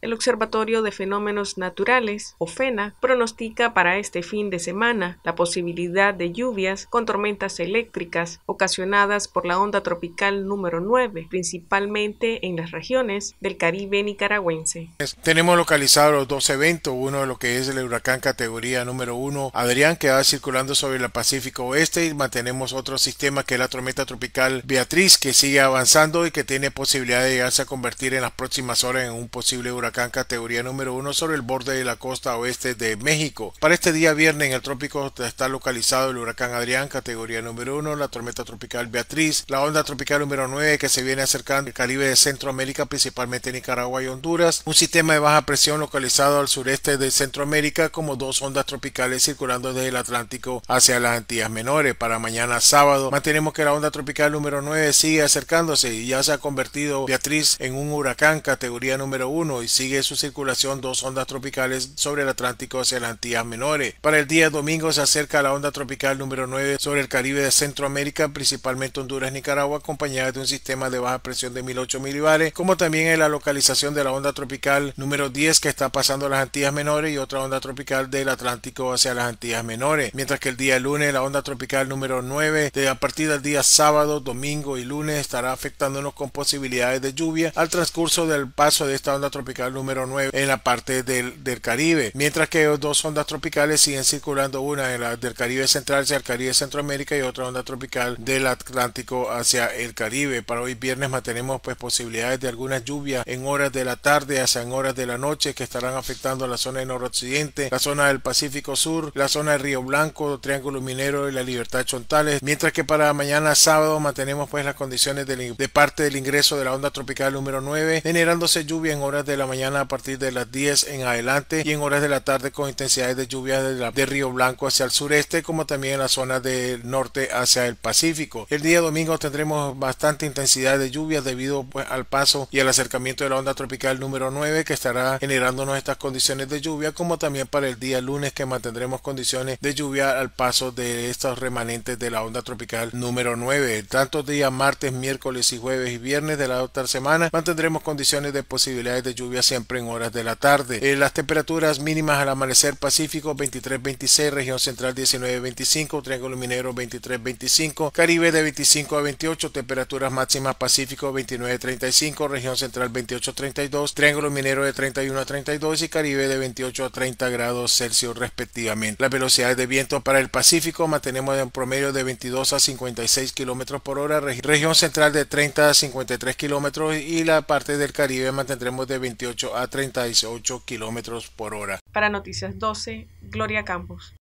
El Observatorio de Fenómenos Naturales, o OFENA, pronostica para este fin de semana la posibilidad de lluvias con tormentas eléctricas ocasionadas por la onda tropical número 9, principalmente en las regiones del Caribe nicaragüense. Tenemos localizados los dos eventos, uno de lo que es el huracán categoría número 1, Adrián, que va circulando sobre el Pacífico Oeste y mantenemos otro sistema que es la tormenta tropical Beatriz, que sigue avanzando y que tiene posibilidad de llegarse a convertir en las próximas horas en un posible huracán huracán categoría número 1 sobre el borde de la costa oeste de México. Para este día viernes en el trópico está localizado el huracán Adrián categoría número 1, la tormenta tropical Beatriz, la onda tropical número 9 que se viene acercando el Caribe de Centroamérica, principalmente Nicaragua y Honduras, un sistema de baja presión localizado al sureste de Centroamérica como dos ondas tropicales circulando desde el Atlántico hacia las Antillas Menores. Para mañana sábado mantenemos que la onda tropical número 9 sigue acercándose y ya se ha convertido Beatriz en un huracán categoría número 1 y sigue su circulación dos ondas tropicales sobre el Atlántico hacia las Antillas Menores. Para el día domingo se acerca la onda tropical número 9 sobre el Caribe de Centroamérica, principalmente Honduras, Nicaragua, acompañada de un sistema de baja presión de 1008 milibares, como también en la localización de la onda tropical número 10 que está pasando las Antillas Menores y otra onda tropical del Atlántico hacia las Antillas Menores, mientras que el día lunes la onda tropical número 9 a partir del día sábado, domingo y lunes estará afectándonos con posibilidades de lluvia al transcurso del paso de esta onda tropical número 9 en la parte del, del Caribe, mientras que dos ondas tropicales siguen circulando, una en la, del Caribe central hacia el Caribe Centroamérica y otra onda tropical del Atlántico hacia el Caribe. Para hoy viernes mantenemos pues posibilidades de algunas lluvias en horas de la tarde hacia en horas de la noche que estarán afectando a la zona del noroccidente, la zona del Pacífico Sur, la zona del Río Blanco, Triángulo Minero y la Libertad Chontales, mientras que para mañana sábado mantenemos pues las condiciones de, de parte del ingreso de la onda tropical número 9, generándose lluvia en horas de la mañana mañana a partir de las 10 en adelante y en horas de la tarde con intensidades de lluvia de, Río Blanco hacia el sureste como también en la zona del norte hacia el Pacífico. El día domingo tendremos bastante intensidad de lluvias debido pues, al paso y al acercamiento de la onda tropical número 9 que estará generándonos estas condiciones de lluvia como también para el día lunes que mantendremos condiciones de lluvia al paso de estos remanentes de la onda tropical número 9. Tanto día martes, miércoles y jueves y viernes de la otra semana mantendremos condiciones de posibilidades de lluvias siempre en horas de la tarde. Eh, las temperaturas mínimas al amanecer Pacífico 23-26, región central 19-25, Triángulo Minero 23-25, Caribe de 25 a 28, temperaturas máximas Pacífico 29-35, región central 28-32, Triángulo Minero de 31 a 32 y Caribe de 28 a 30 grados Celsius respectivamente. Las velocidades de viento para el Pacífico mantenemos en promedio de 22 a 56 kilómetros por hora, región central de 30 a 53 kilómetros y la parte del Caribe mantendremos de 28 a 38 kilómetros por hora. Para Noticias 12, Gloria Campos.